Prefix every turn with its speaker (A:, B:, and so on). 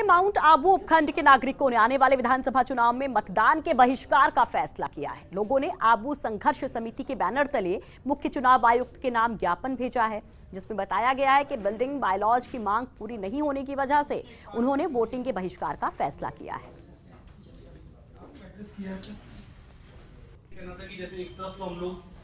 A: के माउंट आबू उपखंड के नागरिकों ने आने वाले विधानसभा चुनाव में मतदान के बहिष्कार का फैसला किया है लोगों ने आबू संघर्ष समिति के बैनर तले मुख्य चुनाव आयुक्त के नाम ज्ञापन भेजा है जिसमें बताया गया है कि बिल्डिंग बायलॉज की मांग पूरी नहीं होने की वजह से उन्होंने वोटिंग के बहिष्कार का फैसला किया है
B: जैसे एक तरफ तो हम लोग